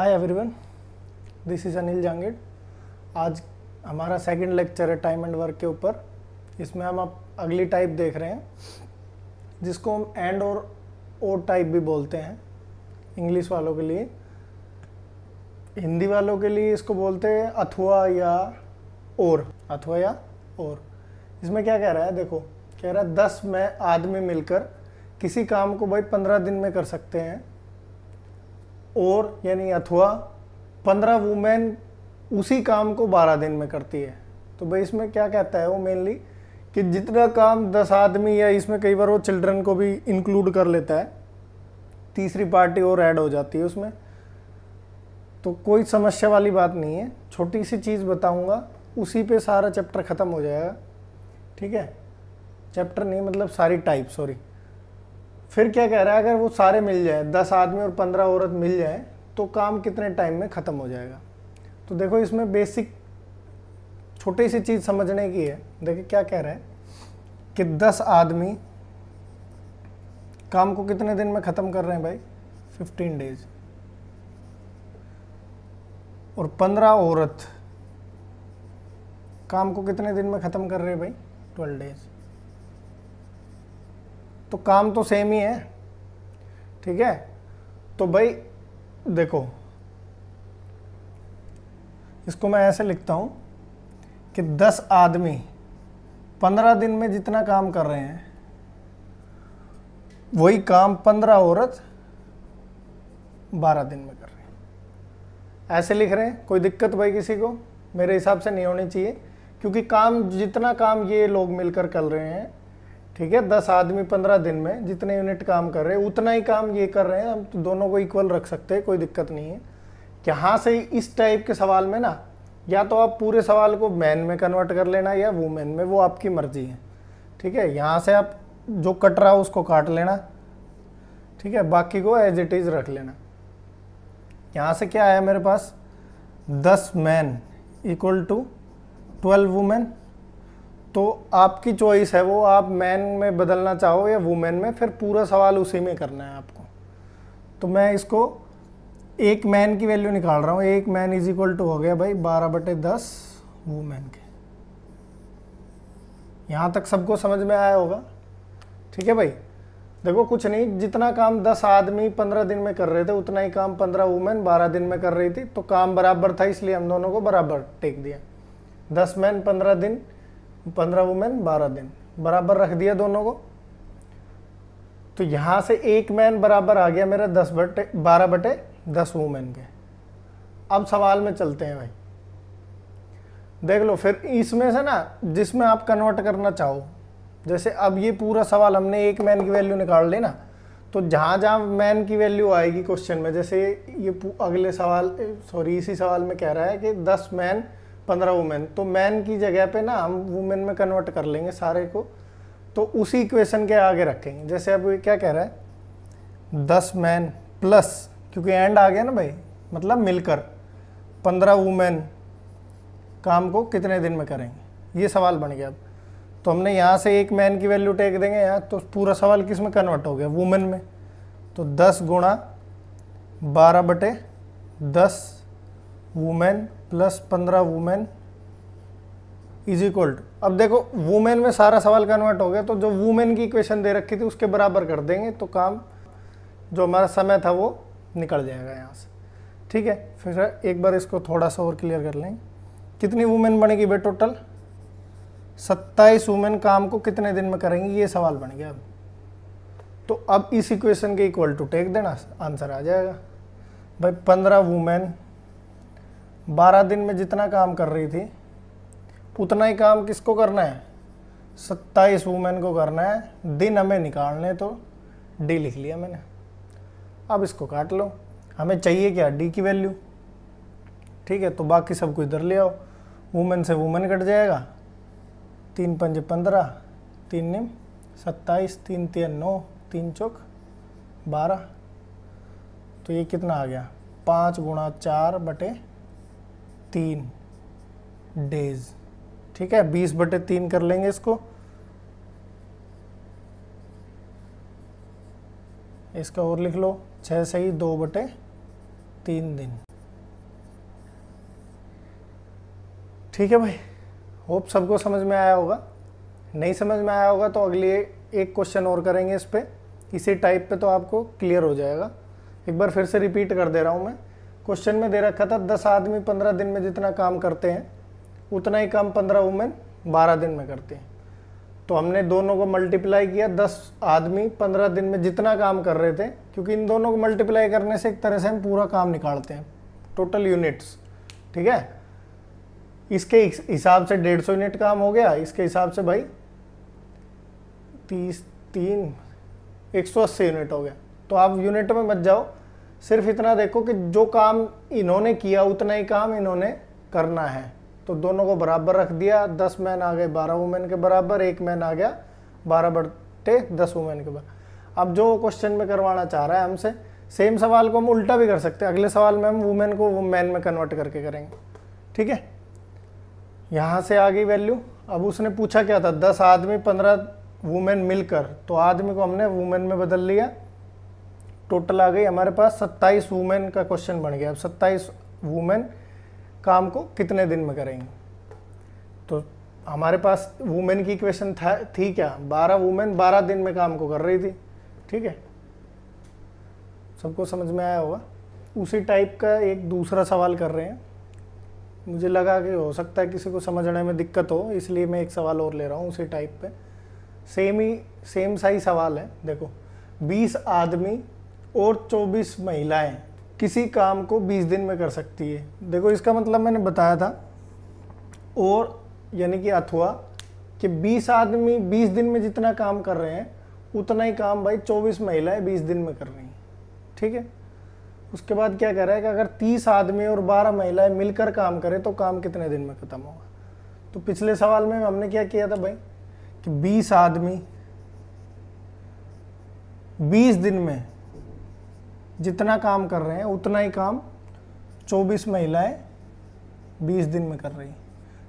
hi everyone this is Anil Jangid आज हमारा second lecture है टाइम एंड वर्क के ऊपर इसमें हम आप अगली टाइप देख रहे हैं जिसको हम एंड और ओ टाइप भी बोलते हैं इंग्लिश वालों के लिए हिंदी वालों के लिए इसको बोलते हैं अथवा या और अथवा या और इसमें क्या कह रहा है देखो कह रहा है दस में आदमी मिलकर किसी काम को भाई पंद्रह दिन में कर सकते हैं और यानी अथवा पंद्रह वुमेन उसी काम को बारह दिन में करती है तो भाई इसमें क्या कहता है वो मेनली कि जितना काम दस आदमी या इसमें कई बार वो चिल्ड्रन को भी इंक्लूड कर लेता है तीसरी पार्टी और ऐड हो जाती है उसमें तो कोई समस्या वाली बात नहीं है छोटी सी चीज़ बताऊंगा उसी पे सारा चैप्टर ख़त्म हो जाएगा ठीक है चैप्टर नहीं मतलब सारी टाइप सॉरी फिर क्या कह रहा है अगर वो सारे मिल जाए दस आदमी और पंद्रह औरत मिल जाए तो काम कितने टाइम में ख़त्म हो जाएगा तो देखो इसमें बेसिक छोटी सी चीज़ समझने की है देखिए क्या कह रहा है कि दस आदमी काम को कितने दिन में ख़त्म कर रहे हैं भाई फिफ्टीन डेज और पंद्रह औरत काम को कितने दिन में ख़त्म कर रहे हैं भाई ट्वेल्व डेज तो काम तो सेम ही है ठीक है तो भाई देखो इसको मैं ऐसे लिखता हूँ कि 10 आदमी 15 दिन में जितना काम कर रहे हैं वही काम 15 औरत 12 दिन में कर रहे हैं ऐसे लिख रहे हैं कोई दिक्कत भाई किसी को मेरे हिसाब से नहीं होनी चाहिए क्योंकि काम जितना काम ये लोग मिलकर कर रहे हैं ठीक है दस आदमी पंद्रह दिन में जितने यूनिट काम कर रहे हैं उतना ही काम ये कर रहे हैं हम तो दोनों को इक्वल रख सकते हैं कोई दिक्कत नहीं है यहाँ से इस टाइप के सवाल में ना या तो आप पूरे सवाल को मैन में कन्वर्ट कर लेना या वुमेन में वो आपकी मर्जी है ठीक है यहाँ से आप जो कट रहा हो उसको काट लेना ठीक है बाकी को एज इट इज़ रख लेना यहाँ से क्या आया मेरे पास दस man equal to twelve women तो आपकी चॉइस है वो आप मैन में बदलना चाहो या वुमेन में फिर पूरा सवाल उसी में करना है आपको तो मैं इसको एक मैन की वैल्यू निकाल रहा हूँ एक मैन इज इक्वल टू हो गया भाई बारह बटे दस वुमेन के यहाँ तक सबको समझ में आया होगा ठीक है भाई देखो कुछ नहीं जितना काम दस आदमी पंद्रह दिन में कर रहे थे उतना ही काम पंद्रह वुमेन बारह दिन में कर रही थी तो काम बराबर था इसलिए हम दोनों को बराबर टेक दिया दस मैन पंद्रह दिन पंद्रह वुमेन बारह दिन बराबर रख दिया दोनों को तो यहाँ से एक मैन बराबर आ गया मेरा दस बटे बारह बटे दस वुमेन के अब सवाल में चलते हैं भाई देख लो फिर इसमें से ना जिसमें आप कन्वर्ट करना चाहो जैसे अब ये पूरा सवाल हमने एक मैन की वैल्यू निकाल ली ना तो जहाँ जहाँ मैन की वैल्यू आएगी क्वेश्चन में जैसे ये अगले सवाल सॉरी इसी सवाल में कह रहा है कि दस मैन पंद्रह वुमेन तो मैन की जगह पे ना हम वुमेन में कन्वर्ट कर लेंगे सारे को तो उसी इक्वेशन के आगे रखेंगे जैसे अब क्या कह रहा है दस मैन प्लस क्योंकि एंड आ गया ना भाई मतलब मिलकर पंद्रह वुमेन काम को कितने दिन में करेंगे ये सवाल बन गया अब तो हमने यहाँ से एक मैन की वैल्यू टेक देंगे यहाँ तो पूरा सवाल किस में कन्वर्ट हो गया वुमेन में तो दस गुणा बारह बटे दस वुमेन प्लस पंद्रह वुमेन इज इक्वल टू अब देखो वुमेन में सारा सवाल कन्वर्ट हो गया तो जो वुमेन की इक्वेशन दे रखी थी उसके बराबर कर देंगे तो काम जो हमारा समय था वो निकल जाएगा यहाँ से ठीक है फिर एक बार इसको थोड़ा सा और क्लियर कर लें कितनी वुमेन बनेगी भाई टोटल सत्ताईस वुमेन काम को कितने दिन में करेंगे ये सवाल बन गया अब तो अब इस इक्वेशन के इक्वल टू टेक देना आंसर आ जाएगा भाई पंद्रह वुमेन बारह दिन में जितना काम कर रही थी उतना ही काम किसको करना है सत्ताईस वूमेन को करना है दिन हमें निकालने तो डी लिख लिया मैंने अब इसको काट लो हमें चाहिए क्या डी की वैल्यू ठीक है तो बाकी सब कुछ इधर ले आओ वुमेन से वुमेन कट जाएगा तीन पंज पंद्रह तीन निम सत्ताईस तीन तीन नौ तीन चौक बारह तो ये कितना आ गया पाँच गुणा चार बटे तीन डेज ठीक है बीस बटे तीन कर लेंगे इसको इसका और लिख लो छः से ही दो बटे तीन दिन ठीक है भाई होप सबको समझ में आया होगा नहीं समझ में आया होगा तो अगले एक क्वेश्चन और करेंगे इस पर इसी टाइप पे तो आपको क्लियर हो जाएगा एक बार फिर से रिपीट कर दे रहा हूँ मैं क्वेश्चन में दे रखा था दस आदमी पंद्रह दिन में जितना काम करते हैं उतना ही काम पंद्रह वुमेन बारह दिन में करते हैं तो हमने दोनों को मल्टीप्लाई किया दस आदमी पंद्रह दिन में जितना काम कर रहे थे क्योंकि इन दोनों को मल्टीप्लाई करने से एक तरह से हम पूरा काम निकालते हैं टोटल यूनिट्स ठीक है इसके हिसाब से डेढ़ सौ यूनिट काम हो गया इसके हिसाब से भाई तीस तीन एक सौ अस्सी यूनिट हो गया तो आप यूनिट में मत जाओ सिर्फ इतना देखो कि जो काम इन्होंने किया उतना ही काम इन्होंने करना है तो दोनों को बराबर रख दिया दस मैन आ गए बारह वुमेन के बराबर एक मैन आ गया बारह बटे दस वुमेन के बराबर अब जो क्वेश्चन में करवाना चाह रहा है हमसे सेम सवाल को हम उल्टा भी कर सकते हैं अगले सवाल में हम वुमेन को मैन में कन्वर्ट करके करेंगे ठीक है यहाँ से आ गई वैल्यू अब उसने पूछा क्या था दस आदमी पंद्रह वुमेन मिलकर तो आदमी को हमने वुमेन में बदल लिया टोटल आ गई हमारे पास सत्ताईस वुमेन का क्वेश्चन बन गया अब सत्ताईस वुमेन काम को कितने दिन में करेंगे तो हमारे पास वुमेन की क्वेश्चन था थी क्या बारह वुमेन बारह दिन में काम को कर रही थी ठीक है सबको समझ में आया होगा उसी टाइप का एक दूसरा सवाल कर रहे हैं मुझे लगा कि हो सकता है किसी को समझने में दिक्कत हो इसलिए मैं एक सवाल और ले रहा हूँ उसी टाइप पे सेम ही सेम सा ही सवाल है देखो बीस आदमी और 24 महिलाएं किसी काम को 20 दिन में कर सकती है देखो इसका मतलब मैंने बताया था और यानी कि अथवा कि 20 आदमी 20 दिन में जितना काम कर रहे हैं उतना ही काम भाई 24 महिलाएं 20 दिन में कर रही हैं ठीक है उसके बाद क्या कह रहा है कि अगर 30 आदमी और 12 महिलाएं मिलकर काम करें तो काम कितने दिन में ख़त्म होगा तो पिछले सवाल में हमने क्या किया था भाई कि 20 आदमी 20 दिन में जितना काम कर रहे हैं उतना ही काम 24 महिलाएं 20 दिन में कर रही हैं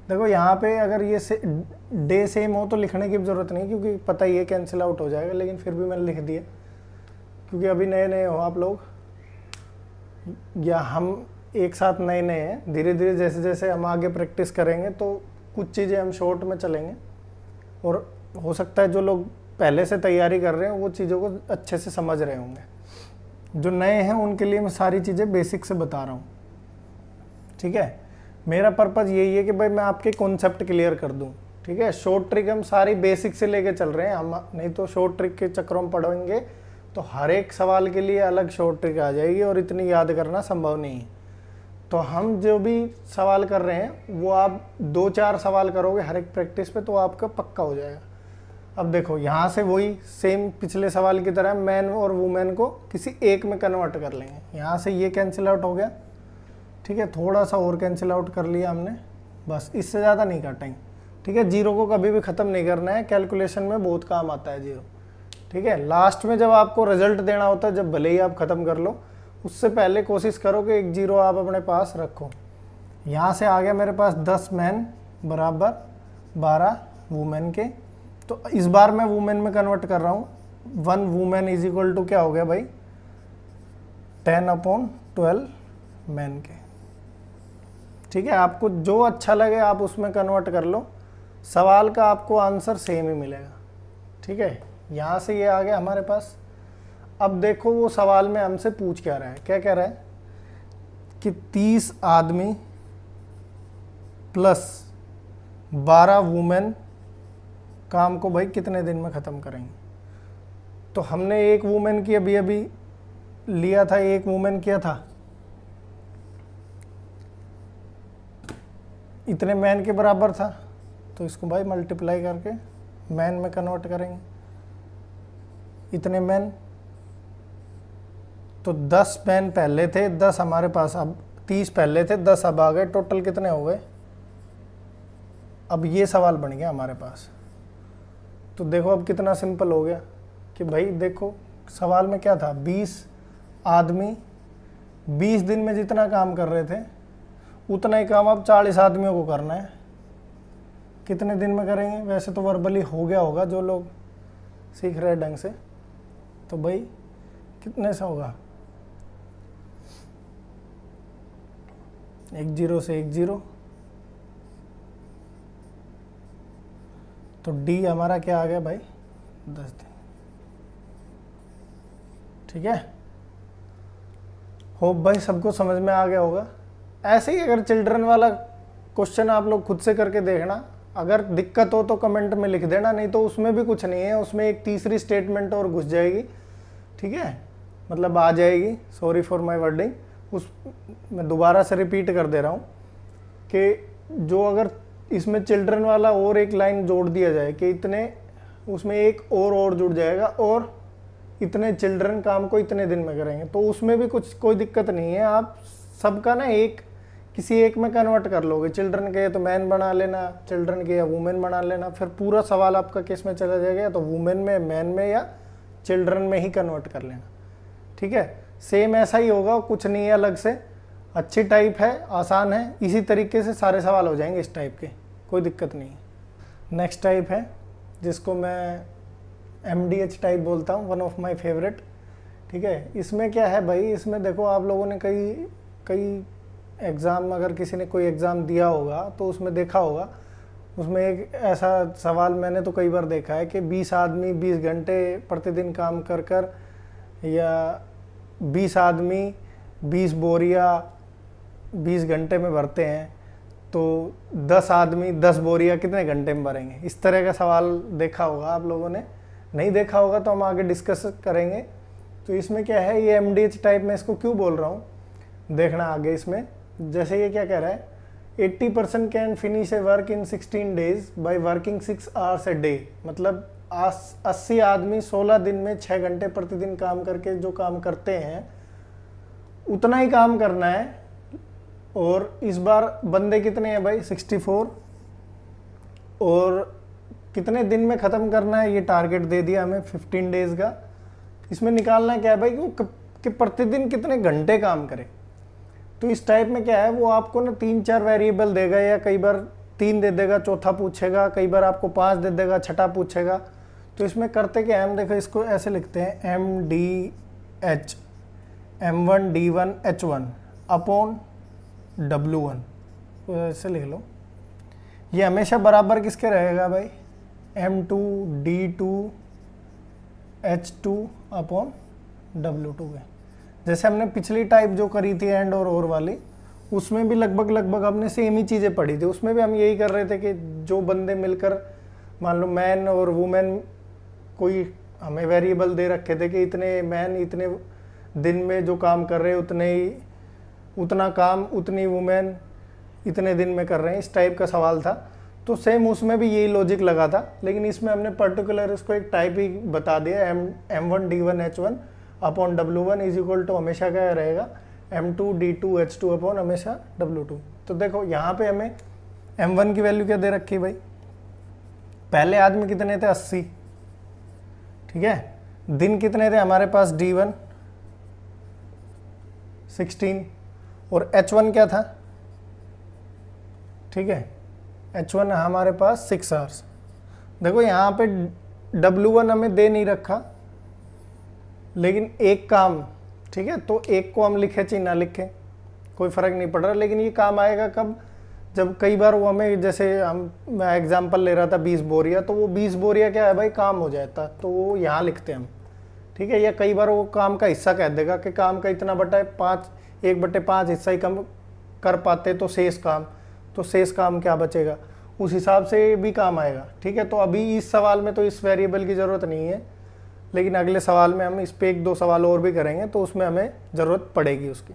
देखो यहाँ पे अगर ये से, डे सेम हो तो लिखने की ज़रूरत नहीं क्योंकि पता ही है कैंसिल आउट हो जाएगा लेकिन फिर भी मैंने लिख दिया क्योंकि अभी नए नए हो आप लोग या हम एक साथ नए नए हैं धीरे धीरे जैसे जैसे हम आगे प्रैक्टिस करेंगे तो कुछ चीज़ें हम शॉर्ट में चलेंगे और हो सकता है जो लोग पहले से तैयारी कर रहे हैं वो चीज़ों को अच्छे से समझ रहे होंगे जो नए हैं उनके लिए मैं सारी चीज़ें बेसिक से बता रहा हूँ ठीक है मेरा पर्पज़ यही है कि भाई मैं आपके कॉन्सेप्ट क्लियर कर दूँ ठीक है शॉर्ट ट्रिक हम सारी बेसिक से लेके चल रहे हैं हम नहीं तो शॉर्ट ट्रिक के चक्रों में पढ़ेंगे तो हर एक सवाल के लिए अलग शॉर्ट ट्रिक आ जाएगी और इतनी याद करना संभव नहीं है तो हम जो भी सवाल कर रहे हैं वो आप दो चार सवाल करोगे हर एक प्रैक्टिस पे तो आपका पक्का हो जाएगा अब देखो यहाँ से वही सेम पिछले सवाल की तरह मैन और वुमेन को किसी एक में कन्वर्ट कर लेंगे यहाँ से ये कैंसिल आउट हो गया ठीक है थोड़ा सा और कैंसिल आउट कर लिया हमने बस इससे ज़्यादा नहीं काटेंगे ठीक है जीरो को कभी भी ख़त्म नहीं करना है कैलकुलेशन में बहुत काम आता है जीरो ठीक है लास्ट में जब आपको रिजल्ट देना होता है जब भले ही आप ख़त्म कर लो उससे पहले कोशिश करो कि एक जीरो आप अपने पास रखो यहाँ से आ गया मेरे पास दस मैन बराबर बारह वुमेन के तो इस बार मैं वुमेन में कन्वर्ट कर रहा हूँ one women is equal to क्या हो गया भाई टेन अपॉन ट्वेल्व मैन के ठीक है आपको जो अच्छा लगे आप उसमें कन्वर्ट कर लो सवाल का आपको आंसर सेम ही मिलेगा ठीक है यहाँ से ये यह आ गया हमारे पास अब देखो वो सवाल में हमसे पूछ क्या रहा है क्या कह रहा है कि तीस आदमी प्लस बारह वुमेन काम को भाई कितने दिन में ख़त्म करेंगे तो हमने एक वूमेन की अभी अभी लिया था एक वूमेन किया था इतने मैन के बराबर था तो इसको भाई मल्टीप्लाई करके मैन में कन्वर्ट करेंगे इतने मैन तो 10 मैन पहले थे 10 हमारे पास अब 30 पहले थे 10 अब आ गए टोटल कितने हो गए अब ये सवाल बन गया हमारे पास तो देखो अब कितना सिंपल हो गया कि भाई देखो सवाल में क्या था 20 आदमी 20 दिन में जितना काम कर रहे थे उतना ही काम अब 40 आदमियों को करना है कितने दिन में करेंगे वैसे तो वर्बली हो गया होगा जो लोग सीख रहे ढंग से तो भाई कितने से होगा एक जीरो से एक जीरो तो डी हमारा क्या आ गया भाई दस दिन ठीक है होप भाई सबको समझ में आ गया होगा ऐसे ही अगर चिल्ड्रन वाला क्वेश्चन आप लोग खुद से करके देखना अगर दिक्कत हो तो कमेंट में लिख देना नहीं तो उसमें भी कुछ नहीं है उसमें एक तीसरी स्टेटमेंट और घुस जाएगी ठीक है मतलब आ जाएगी सॉरी फॉर माय वर्डिंग उस मैं दोबारा से रिपीट कर दे रहा हूँ कि जो अगर इसमें चिल्ड्रन वाला और एक लाइन जोड़ दिया जाए कि इतने उसमें एक और और जुड़ जाएगा और इतने चिल्ड्रन काम को इतने दिन में करेंगे तो उसमें भी कुछ कोई दिक्कत नहीं है आप सबका ना एक किसी एक में कन्वर्ट कर लोगे चिल्ड्रन के तो मैन बना लेना चिल्ड्रन के या वुमेन बना लेना फिर पूरा सवाल आपका किस में चला जाएगा या तो वुमेन में मैन में या चिल्ड्रन में ही कन्वर्ट कर लेना ठीक है सेम ऐसा ही होगा कुछ नहीं है अलग से अच्छी टाइप है आसान है इसी तरीके से सारे सवाल हो जाएंगे इस टाइप के कोई दिक्कत नहीं नेक्स्ट टाइप है जिसको मैं एम टाइप बोलता हूँ वन ऑफ माई फेवरेट ठीक है इसमें क्या है भाई इसमें देखो आप लोगों ने कई कई एग्ज़ाम अगर किसी ने कोई एग्ज़ाम दिया होगा तो उसमें देखा होगा उसमें एक ऐसा सवाल मैंने तो कई बार देखा है कि 20 आदमी 20 घंटे प्रतिदिन काम कर कर या 20 आदमी 20 बोरिया 20 घंटे में भरते हैं तो दस आदमी दस बोरिया कितने घंटे में भरेंगे इस तरह का सवाल देखा होगा आप लोगों ने नहीं देखा होगा तो हम आगे डिस्कस करेंगे तो इसमें क्या है ये एम टाइप में इसको क्यों बोल रहा हूँ देखना आगे इसमें जैसे ये क्या कह रहा है 80 percent can finish a work in 16 days by working six hours a day मतलब अस्सी आदमी 16 दिन में 6 घंटे प्रतिदिन काम करके जो काम करते हैं उतना ही काम करना है और इस बार बंदे कितने हैं भाई 64 और कितने दिन में ख़त्म करना है ये टारगेट दे दिया हमें 15 डेज़ का इसमें निकालना क्या है भाई कि, कि प्रतिदिन कितने घंटे काम करें तो इस टाइप में क्या है वो आपको ना तीन चार वेरिएबल देगा या कई बार तीन दे देगा चौथा पूछेगा कई बार आपको पाँच दे देगा छठा पूछेगा तो इसमें करते क्या हम देखो इसको ऐसे लिखते हैं M D H M one D one H one upon W one तो ऐसे लिख लो ये हमेशा बराबर किसके रहेगा भाई M two D two H two upon W two है जैसे हमने पिछली टाइप जो करी थी एंड और और वाली उसमें भी लगभग लगभग हमने सेम ही चीज़ें पढ़ी थी उसमें भी हम यही कर रहे थे कि जो बंदे मिलकर मान लो मैन और वुमेन कोई हमें वेरिएबल दे रखे थे कि इतने मैन इतने दिन में जो काम कर रहे उतने ही उतना काम उतनी वुमेन इतने दिन में कर रहे हैं इस टाइप का सवाल था तो सेम उसमें भी यही लॉजिक लगा था लेकिन इसमें हमने पर्टिकुलर इसको एक टाइप ही बता दिया M M one D one H one upon W one is equal to हमेशा क्या रहेगा M two D two H two upon हमेशा डब्लू टू तो देखो यहाँ पे हमें एम वन की वैल्यू क्या दे रखी भाई पहले आदमी कितने थे अस्सी ठीक है दिन कितने थे हमारे पास डी वन सिक्सटीन और एच वन क्या था ठीक है एच वन हमारे पास सिक्स आवर्स देखो यहाँ पे डब्लू वन हमें दे नहीं रखा लेकिन एक काम ठीक है तो एक को हम लिखे चाहे ना लिखे कोई फ़र्क नहीं पड़ रहा लेकिन ये काम आएगा कब जब कई बार वो हमें जैसे हम मैं एग्जाम्पल ले रहा था बीस बोरिया तो वो बीस बोरिया क्या है भाई काम हो जाता तो वो यहाँ लिखते हैं हम ठीक है या कई बार वो काम का हिस्सा कह देगा कि काम का इतना बटा है पाँच एक बट्टे पाँच हिस्सा ही कम कर पाते तो शेष काम तो शेष काम क्या बचेगा उस हिसाब से भी काम आएगा ठीक है तो अभी इस सवाल में तो इस वेरिएबल की ज़रूरत नहीं है लेकिन अगले सवाल में हम इस पर एक दो सवाल और भी करेंगे तो उसमें हमें ज़रूरत पड़ेगी उसकी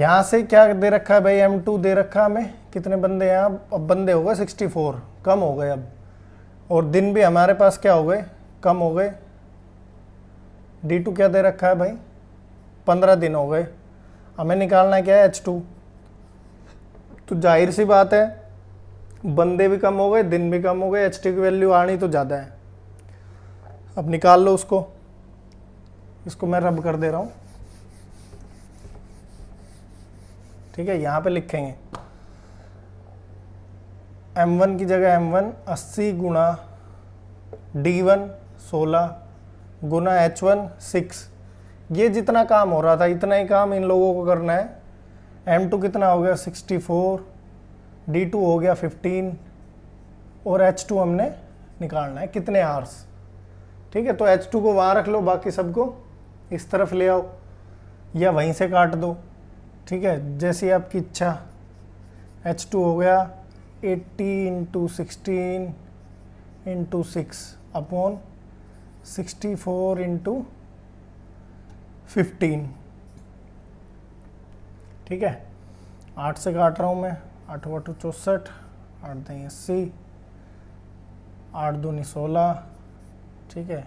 यहाँ से क्या दे रखा है भाई एम टू दे रखा हमें कितने बंदे हैं अब अब बंदे हो गए सिक्सटी फोर कम हो गए अब और दिन भी हमारे पास क्या हो गए कम हो गए डी टू क्या दे रखा है भाई पंद्रह दिन हो गए हमें निकालना क्या है एच टू तो जाहिर सी बात है बंदे भी कम हो गए दिन भी कम हो गए एच की वैल्यू आनी तो ज़्यादा है अब निकाल लो उसको इसको मैं रब कर दे रहा हूँ ठीक है यहाँ पे लिखेंगे M1 की जगह M1 80 गुणा वन सोलह गुना एच वन सिक्स ये जितना काम हो रहा था इतना ही काम इन लोगों को करना है एम टू कितना हो गया सिक्सटी फोर डी टू हो गया फिफ्टीन और एच टू हमने निकालना है कितने आर्स ठीक है तो एच टू को वहाँ रख लो बाकी सबको इस तरफ ले आओ या वहीं से काट दो ठीक है जैसी आपकी इच्छा एच टू हो गया eighty into sixteen into six upon sixty four into fifteen ठीक है आठ से काट रहा हूँ मैं आठ वो चौंसठ आठ दें अस्सी आठ दूनी सोलह ठीक है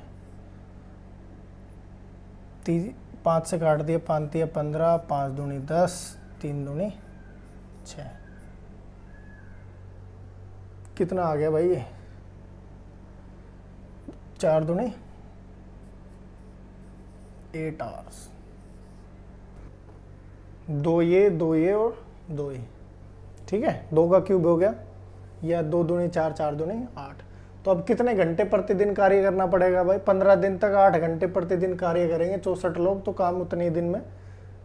तीन पाँच से काट दिया पाँच दिया पंद्रह पाँच दूनी दस तीन दूनी छः कितना आ गया भाई ये चार दूनी एट आवर्स दो ये दो ये और दो ये ठीक है दो का क्यूब हो गया या दो दूने चार चार दूने आठ तो अब कितने घंटे प्रतिदिन कार्य करना पड़ेगा भाई पंद्रह दिन तक आठ घंटे प्रतिदिन कार्य करेंगे चौसठ लोग तो काम उतने दिन में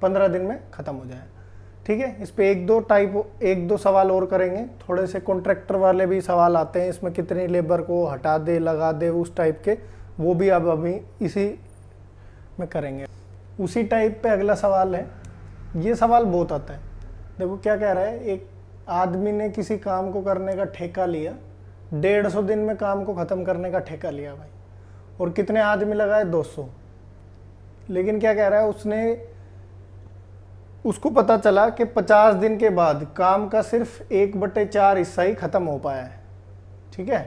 पंद्रह दिन में ख़त्म हो जाए ठीक है इस पर एक दो टाइप एक दो सवाल और करेंगे थोड़े से कॉन्ट्रैक्टर वाले भी सवाल आते हैं इसमें कितनी लेबर को हटा दे लगा दे उस टाइप के वो भी अब अभी इसी में करेंगे उसी टाइप पे अगला सवाल है ये सवाल बहुत आता है देखो क्या कह रहा है एक आदमी ने किसी काम को करने का ठेका लिया डेढ़ सौ दिन में काम को ख़त्म करने का ठेका लिया भाई और कितने आदमी लगाए दो सौ लेकिन क्या कह रहा है उसने उसको पता चला कि पचास दिन के बाद काम का सिर्फ एक बटे चार हिस्सा ही ख़त्म हो पाया है ठीक है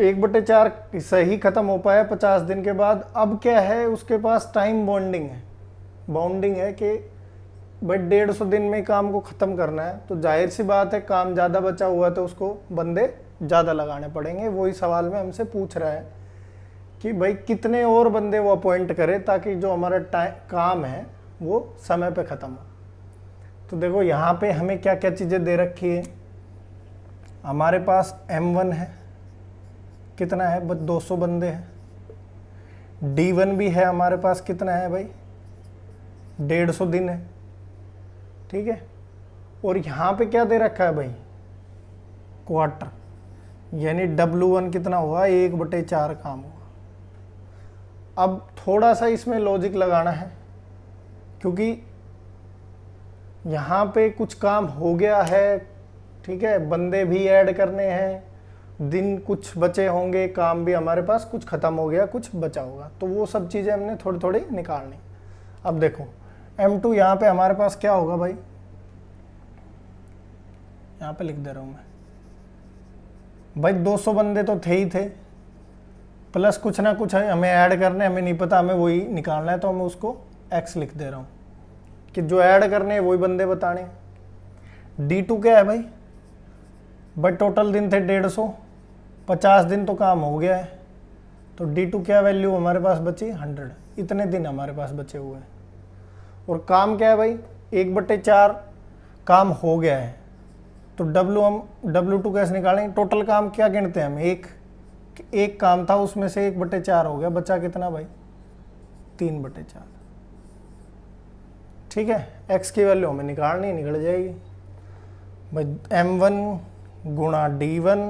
एक बटे चार सही ख़त्म हो पाया पचास दिन के बाद अब क्या है उसके पास टाइम बॉन्डिंग है बाउंडिंग है कि भाई डेढ़ सौ दिन में काम को ख़त्म करना है तो जाहिर सी बात है काम ज़्यादा बचा हुआ है तो उसको बंदे ज़्यादा लगाने पड़ेंगे वही सवाल में हमसे पूछ रहा है कि भाई कितने और बंदे वो अपॉइंट करें ताकि जो हमारा टाइम काम है वो समय पे ख़त्म हो तो देखो यहाँ पे हमें क्या क्या चीज़ें दे रखी है हमारे पास M1 है कितना है बस सौ बंदे हैं डी वन भी है हमारे पास कितना है भाई डेढ़ सौ दिन है ठीक है और यहाँ पे क्या दे रखा है भाई क्वार्टर यानी डब्लू वन कितना हुआ एक बटे चार काम हुआ अब थोड़ा सा इसमें लॉजिक लगाना है क्योंकि यहाँ पे कुछ काम हो गया है ठीक है बंदे भी ऐड करने हैं दिन कुछ बचे होंगे काम भी हमारे पास कुछ ख़त्म हो गया कुछ बचा होगा तो वो सब चीज़ें हमने थोड़ी थोड़ी निकालनी अब देखो M2 टू यहाँ पर हमारे पास क्या होगा भाई यहाँ पे लिख दे रहा हूँ मैं भाई 200 बंदे तो थे ही थे प्लस कुछ ना कुछ हमें ऐड करने हमें नहीं पता हमें वही निकालना है तो मैं उसको एक्स लिख दे रहा हूँ कि जो ऐड करने हैं वही बंदे बताने डी टू क्या है भाई बट टोटल दिन थे डेढ़ सौ पचास दिन तो काम हो गया है तो डी टू क्या वैल्यू हमारे पास बची हंड्रेड इतने दिन हमारे पास बचे हुए हैं और काम क्या है भाई एक बटे चार काम हो गया है तो डब्लू हम डब्लू टू कैसे निकालेंगे टोटल काम क्या गिनते हैं हम एक एक काम था उसमें से एक बटे चार हो गया बचा कितना भाई तीन बटे चार ठीक है एक्स की वैल्यू हमें निकालनी निकल जाएगी भाई एम वन गुणा D one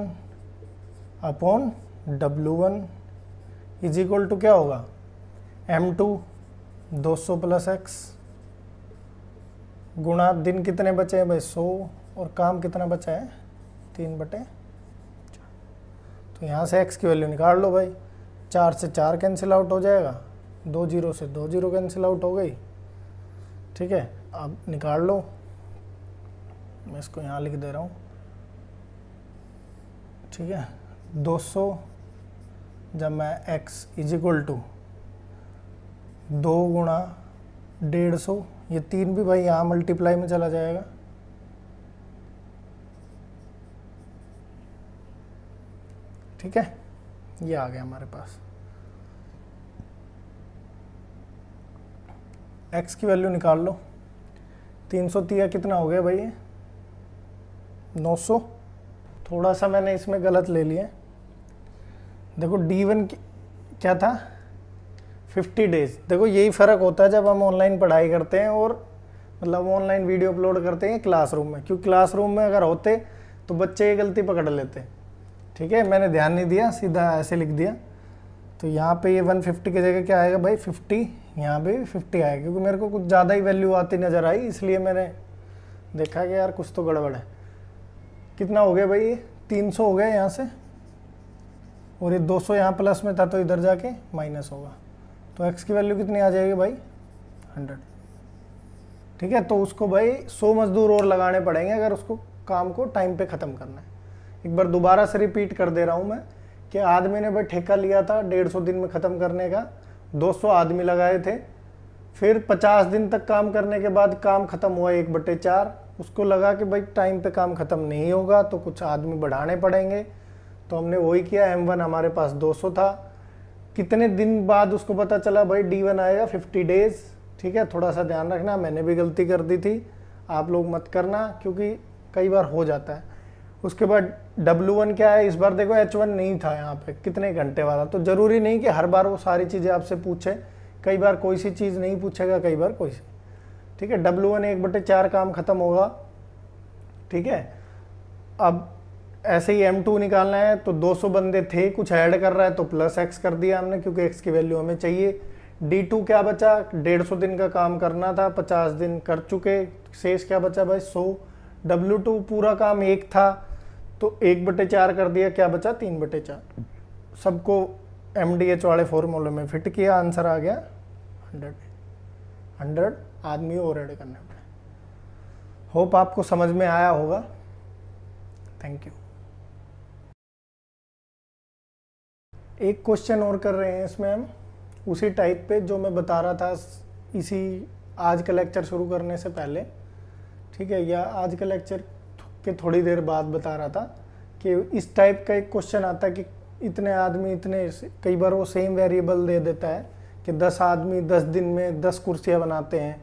upon W one is equal to क्या होगा एम टू दो सौ प्लस एक्स गुणा दिन कितने बचे हैं भाई सौ और काम कितना बचा है तीन बटे तो यहाँ से एक्स की वैल्यू निकाल लो भाई चार से चार कैंसिल आउट हो जाएगा दो जीरो से दो जीरो कैंसिल आउट हो गई ठीक है अब निकाल लो मैं इसको यहाँ लिख दे रहा हूँ ठीक है 200 जब मैं x इज इक्वल टू दो गुणा डेढ़ सौ ये तीन भी भाई यहाँ मल्टीप्लाई में चला जाएगा ठीक है ये आ गया हमारे पास x की वैल्यू निकाल लो तीन सौ तिया कितना हो गया भाई ये नौ सौ थोड़ा सा मैंने इसमें गलत ले लिया देखो डी वन क्या था 50 डेज देखो यही फ़र्क होता है जब हम ऑनलाइन पढ़ाई करते हैं और मतलब ऑनलाइन वीडियो अपलोड करते हैं क्लासरूम में क्योंकि क्लासरूम में अगर होते तो बच्चे ये गलती पकड़ लेते ठीक है मैंने ध्यान नहीं दिया सीधा ऐसे लिख दिया तो यहाँ पे ये 150 की जगह क्या आएगा भाई 50 यहाँ पे 50 आएगा क्योंकि मेरे को कुछ ज़्यादा ही वैल्यू आती नज़र आई इसलिए मैंने देखा कि यार कुछ तो गड़बड़ है कितना हो गया भाई ये तीन हो गया यहाँ से और ये 200 सौ यहाँ प्लस में था तो इधर जाके माइनस होगा तो एक्स की वैल्यू कितनी आ जाएगी भाई 100 ठीक है तो उसको भाई 100 मजदूर और लगाने पड़ेंगे अगर उसको काम को टाइम पे ख़त्म करना है एक बार दोबारा से रिपीट कर दे रहा हूँ मैं कि आदमी ने भाई ठेका लिया था सौ दिन में ख़त्म करने का सौ आदमी लगाए थे फिर 50 दिन तक काम करने के बाद काम ख़त्म हुआ एक बटे चार उसको लगा कि भाई टाइम पे काम ख़त्म नहीं होगा तो कुछ आदमी बढ़ाने पड़ेंगे तो हमने वही किया एम वन हमारे पास 200 था कितने दिन बाद उसको पता चला भाई डी वन आएगा 50 डेज ठीक है थोड़ा सा ध्यान रखना मैंने भी गलती कर दी थी आप लोग मत करना क्योंकि कई बार हो जाता है उसके बाद डब्लू वन क्या है इस बार देखो एच वन नहीं था यहाँ पे कितने घंटे वाला तो ज़रूरी नहीं कि हर बार वो सारी चीज़ें आपसे पूछे कई बार कोई सी चीज़ नहीं पूछेगा कई बार कोई सी ठीक है डब्लू वन एक बटे चार काम ख़त्म होगा ठीक है अब ऐसे ही m2 निकालना है तो 200 बंदे थे कुछ ऐड कर रहा है तो प्लस एक्स कर दिया हमने क्योंकि एक्स की वैल्यू हमें चाहिए d2 क्या बचा 150 दिन का काम करना था 50 दिन कर चुके शेष क्या बचा भाई 100 w2 पूरा काम एक था तो एक बटे चार कर दिया क्या बचा तीन बटे चार सबको एम डी एच वाले फॉर्मूले में फिट किया आंसर आ गया हंड्रेड हंड्रेड आदमी और एड करने पड़े होप आपको समझ में आया होगा थैंक यू एक क्वेश्चन और कर रहे हैं इसमें हम उसी टाइप पे जो मैं बता रहा था इसी आज का लेक्चर शुरू करने से पहले ठीक है या आज का लेक्चर के थोड़ी देर बाद बता रहा था कि इस टाइप का एक क्वेश्चन आता है कि इतने आदमी इतने कई बार वो सेम वेरिएबल दे देता है कि दस आदमी दस दिन में दस कुर्सियाँ बनाते हैं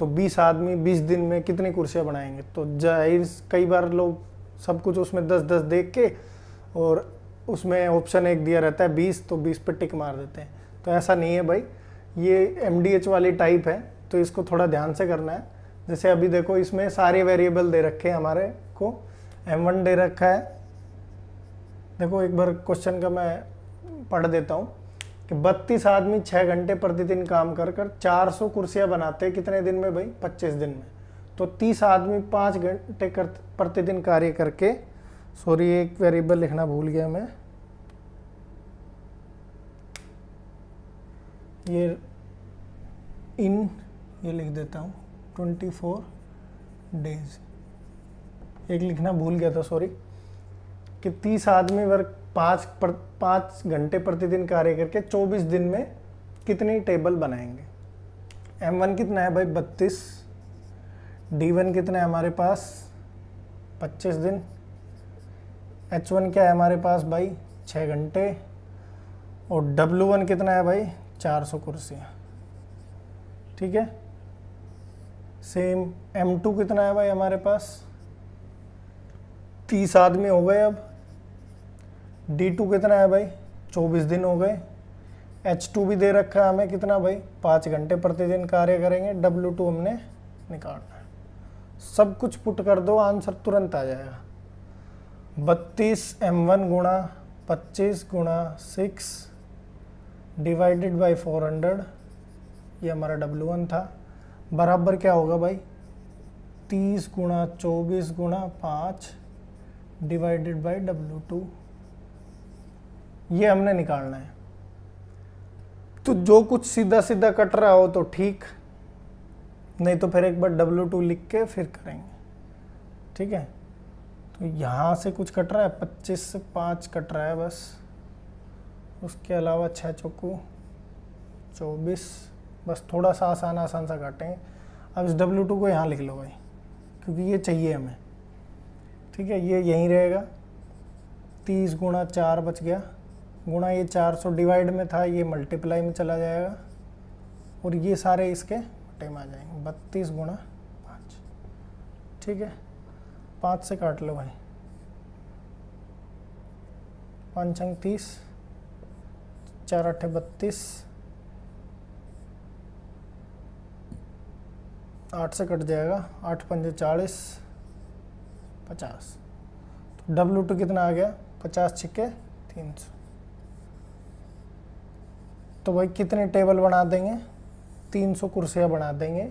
तो बीस आदमी बीस दिन में कितनी कुर्सियाँ बनाएंगे तो जाहिर कई बार लोग सब कुछ उसमें दस दस देख के और उसमें ऑप्शन एक दिया रहता है बीस तो बीस पर टिक मार देते हैं तो ऐसा नहीं है भाई ये एम वाली टाइप है तो इसको थोड़ा ध्यान से करना है जैसे अभी देखो इसमें सारे वेरिएबल दे रखे हैं हमारे को एम दे रखा है देखो एक बार क्वेश्चन का मैं पढ़ देता हूँ कि बत्तीस आदमी छः घंटे प्रतिदिन काम कर कर चार सौ कुर्सियाँ बनाते हैं कितने दिन में भाई पच्चीस दिन में तो तीस आदमी पाँच घंटे कर प्रतिदिन कार्य करके सॉरी एक वेरिएबल लिखना भूल गया मैं ये इन ये लिख देता हूँ ट्वेंटी फोर डेज एक लिखना भूल गया था सॉरी कि तीस आदमी वर्ग पाँच पर पाँच घंटे प्रतिदिन कार्य करके चौबीस दिन में कितनी टेबल बनाएंगे एम वन कितना है भाई बत्तीस डी वन कितना है हमारे पास पच्चीस दिन एच वन क्या है हमारे पास भाई छः घंटे और डब्लू वन कितना है भाई चार सौ कुर्सियाँ ठीक है सेम एम टू कितना है भाई हमारे पास तीस आदमी हो गए अब डी टू कितना है भाई चौबीस दिन हो गए एच टू भी दे रखा है हमें कितना भाई पाँच घंटे प्रतिदिन कार्य करेंगे डब्ल्यू टू हमने निकालना है सब कुछ पुट कर दो आंसर तुरंत आ जाएगा बत्तीस एम वन गुणा पच्चीस गुणा सिक्स डिवाइडेड बाय 400 ये हमारा W1 था बराबर क्या होगा भाई 30 गुणा चौबीस गुणा पाँच डिवाइडेड बाय W2 ये हमने निकालना है तो जो कुछ सीधा सीधा कट रहा हो तो ठीक नहीं तो फिर एक बार W2 लिख के फिर करेंगे ठीक है तो यहाँ से कुछ कट रहा है 25 से 5 कट रहा है बस उसके अलावा छः चौकू चौबीस बस थोड़ा सा आसान आसान सा काटें अब इस डब्ल्यू टू को यहाँ लिख लो भाई क्योंकि ये चाहिए हमें ठीक है ये यहीं रहेगा तीस गुणा चार बच गया गुणा ये चार सौ डिवाइड में था ये मल्टीप्लाई में चला जाएगा और ये सारे इसके टेम आ जाएंगे बत्तीस गुणा पाँच ठीक है पाँच से काट लो भाई पाँच अंक तीस चार अठे बत्तीस आठ से कट जाएगा आठ पंजे चालीस पचास तो डब्लू टू कितना आ गया पचास छिक्के तीन सौ तो भाई कितने टेबल बना देंगे तीन सौ कुर्सियाँ बना देंगे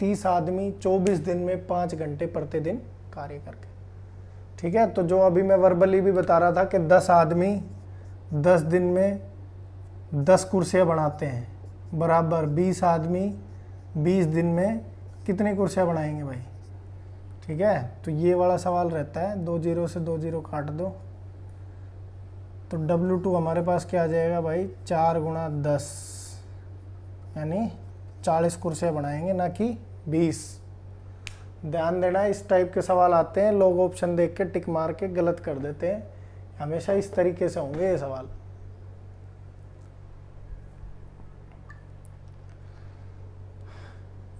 तीस आदमी चौबीस दिन में पाँच घंटे प्रतिदिन कार्य करके ठीक है तो जो अभी मैं वर्बली भी बता रहा था कि दस आदमी दस दिन में दस कुर्सियाँ बनाते हैं बराबर बीस आदमी बीस दिन में कितनी कुर्सियाँ बनाएंगे भाई ठीक है तो ये वाला सवाल रहता है दो जीरो से दो जीरो काट दो तो डब्लू टू हमारे पास क्या आ जाएगा भाई चार गुणा दस यानी चालीस कुर्सियाँ बनाएंगे ना कि बीस ध्यान देना इस टाइप के सवाल आते हैं लोग ऑप्शन देख के टिक मार के गलत कर देते हैं हमेशा इस तरीके से होंगे ये सवाल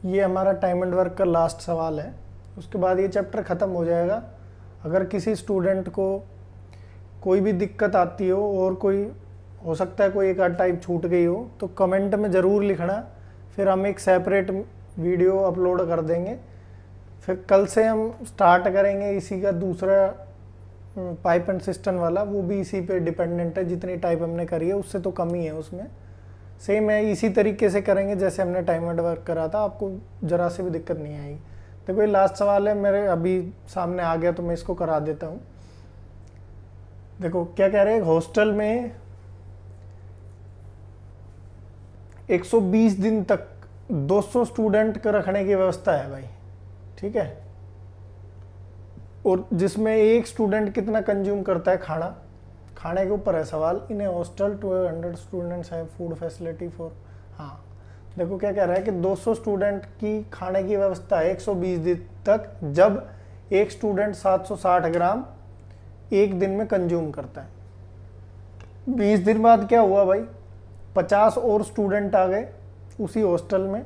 ये हमारा टाइम एंड वर्क का लास्ट सवाल है उसके बाद ये चैप्टर ख़त्म हो जाएगा अगर किसी स्टूडेंट को कोई भी दिक्कत आती हो और कोई हो सकता है कोई एक आध टाइप छूट गई हो तो कमेंट में ज़रूर लिखना फिर हम एक सेपरेट वीडियो अपलोड कर देंगे फिर कल से हम स्टार्ट करेंगे इसी का दूसरा पाइप एंड सिस्टम वाला वो भी इसी पे डिपेंडेंट है जितनी टाइप हमने करी है उससे तो कमी है उसमें सेम है इसी तरीके से करेंगे जैसे हमने टाइम एड वर्क करा था आपको ज़रा से भी दिक्कत नहीं आएगी देखो ये लास्ट सवाल है मेरे अभी सामने आ गया तो मैं इसको करा देता हूँ देखो क्या कह रहे हैं हॉस्टल में 120 दिन तक 200 स्टूडेंट का रखने की व्यवस्था है भाई ठीक है और जिसमें एक स्टूडेंट कितना कंज्यूम करता है खाना खाने के ऊपर है सवाल in a hostel two hundred students है फूड फैसिलिटी फॉर हाँ देखो क्या कह रहा है कि 200 स्टूडेंट की खाने की व्यवस्था है 120 दिन तक जब एक स्टूडेंट 760 ग्राम एक दिन में कंज्यूम करता है 20 दिन बाद क्या हुआ भाई 50 और स्टूडेंट आ गए उसी हॉस्टल में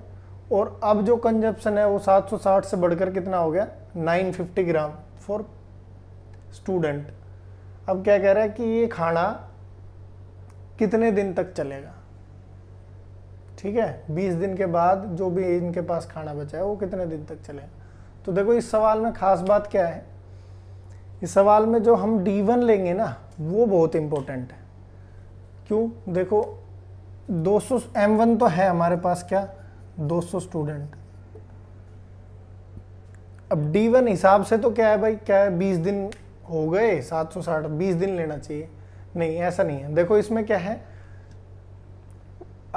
और अब जो कंजप्शन है वो 760 से बढ़कर कितना हो गया 950 ग्राम फॉर स्टूडेंट अब क्या कह रहा है कि ये खाना कितने दिन तक चलेगा ठीक है बीस दिन के बाद जो भी इनके पास खाना बचा है वो कितने दिन तक चलेगा तो देखो इस सवाल में खास बात क्या है इस सवाल में जो हम डी वन लेंगे ना वो बहुत इम्पोर्टेंट है क्यों देखो 200 वन तो है हमारे पास क्या 200 स्टूडेंट अब डी वन हिसाब से तो क्या है भाई क्या है बीस दिन हो गए सात सौ साठ बीस दिन लेना चाहिए नहीं ऐसा नहीं है देखो इसमें क्या है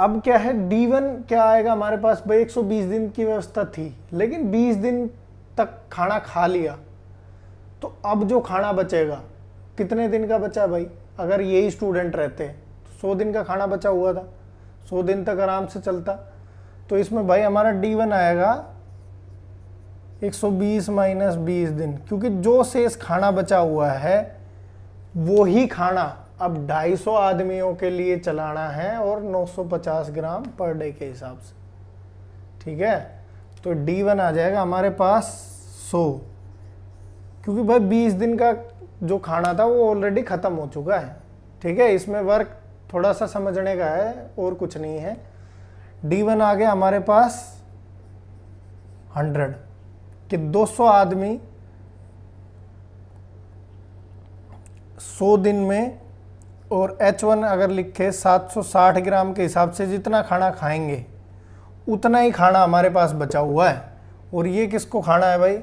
अब क्या है डी वन क्या आएगा हमारे पास भाई बीस दिन की व्यवस्था थी लेकिन बीस दिन तक खाना खा लिया तो अब जो खाना बचेगा कितने दिन का बचा भाई अगर यही स्टूडेंट रहते तो सौ दिन का खाना बचा हुआ था सौ दिन तक आराम से चलता तो इसमें भाई हमारा डी वन आएगा 120 माइनस 20 दिन क्योंकि जो शेष खाना बचा हुआ है वो ही खाना अब 250 आदमियों के लिए चलाना है और 950 ग्राम पर डे के हिसाब से ठीक है तो डी वन आ जाएगा हमारे पास 100 क्योंकि भाई 20 दिन का जो खाना था वो ऑलरेडी ख़त्म हो चुका है ठीक है इसमें वर्क थोड़ा सा समझने का है और कुछ नहीं है डी वन आ गया हमारे पास हंड्रेड कि 200 आदमी 100 दिन में और H1 अगर लिखे 760 ग्राम के हिसाब से जितना खाना खाएंगे उतना ही खाना हमारे पास बचा हुआ है और ये किसको खाना है भाई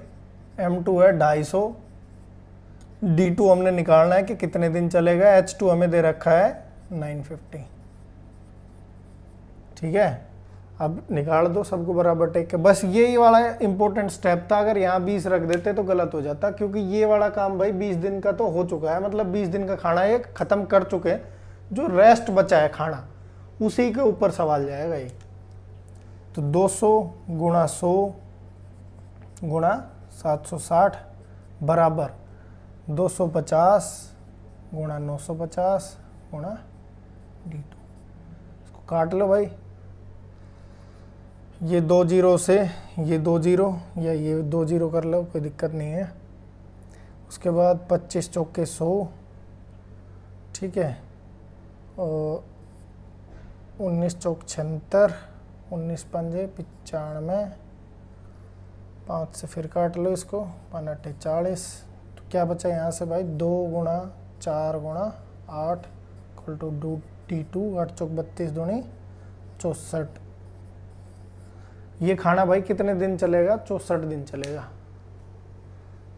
M2 है ढाई सौ डी टू हमने निकालना है कि कितने दिन चलेगा एच टू हमें दे रखा है 950 ठीक है अब निकाल दो सबको बराबर टेक के बस यही वाला इंपॉर्टेंट स्टेप था अगर यहाँ बीस रख देते तो गलत हो जाता क्योंकि ये वाला काम भाई बीस दिन का तो हो चुका है मतलब बीस दिन का खाना ये ख़त्म कर चुके हैं जो रेस्ट बचा है खाना उसी के ऊपर सवाल जाएगा ये तो दो सौ गुणा सौ गुणा सात सौ साठ बराबर दो सौ पचास गुणा नौ सौ पचास गुणा डी टू इसको काट लो भाई ये दो जीरो से ये दो जीरो या ये दो जीरो कर लो कोई दिक्कत नहीं है उसके बाद पच्चीस चौके सौ ठीक है और उन्नीस चौक छहत्तर उन्नीस पंजे पचानवे पाँच से फिर काट लो इसको अट्ठे चालीस तो क्या बचा यहाँ से भाई दो गुणा चार गुणा आठ इक्वल टू डू टी टू आठ चौक बत्तीस दूनी चौंसठ ये खाना भाई कितने दिन चलेगा चौंसठ दिन चलेगा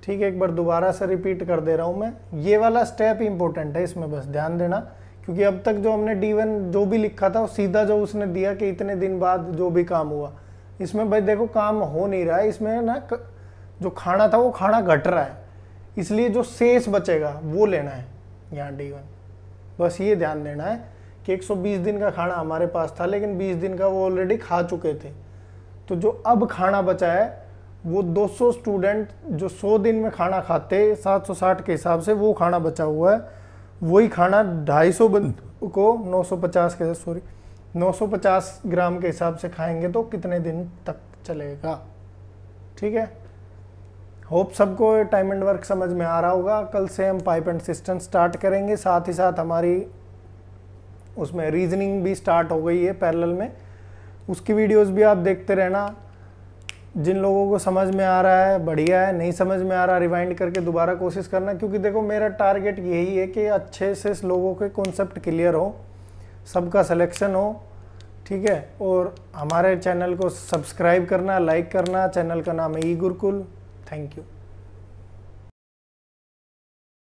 ठीक है एक बार दोबारा से रिपीट कर दे रहा हूँ मैं ये वाला स्टेप इंपॉर्टेंट है इसमें बस ध्यान देना क्योंकि अब तक जो हमने डी वन जो भी लिखा था वो सीधा जो उसने दिया कि इतने दिन बाद जो भी काम हुआ इसमें भाई देखो काम हो नहीं रहा है इसमें ना जो खाना था वो खाना घट रहा है इसलिए जो शेष बचेगा वो लेना है यहाँ डी वन बस ये ध्यान देना है कि 120 दिन का खाना हमारे पास था लेकिन 20 दिन का वो ऑलरेडी खा चुके थे तो जो अब खाना बचा है वो 200 स्टूडेंट जो 100 दिन में खाना खाते 760 के हिसाब से वो खाना बचा हुआ है वही खाना 250 सौ को 950 के सॉरी 950 ग्राम के हिसाब से खाएंगे तो कितने दिन तक चलेगा ठीक है होप सबको टाइम एंड वर्क समझ में आ रहा होगा कल से हम पाइप एंड सिस्टम स्टार्ट करेंगे साथ ही साथ हमारी उसमें रीजनिंग भी स्टार्ट हो गई है पैरेलल में उसकी वीडियोस भी आप देखते रहना जिन लोगों को समझ में आ रहा है बढ़िया है नहीं समझ में आ रहा रिवाइंड करके दोबारा कोशिश करना क्योंकि देखो मेरा टारगेट यही है कि अच्छे से लोगों के कॉन्सेप्ट क्लियर हो सबका सिलेक्शन हो ठीक है और हमारे चैनल को सब्सक्राइब करना लाइक करना चैनल का नाम है ई गुरुकुल थैंक यू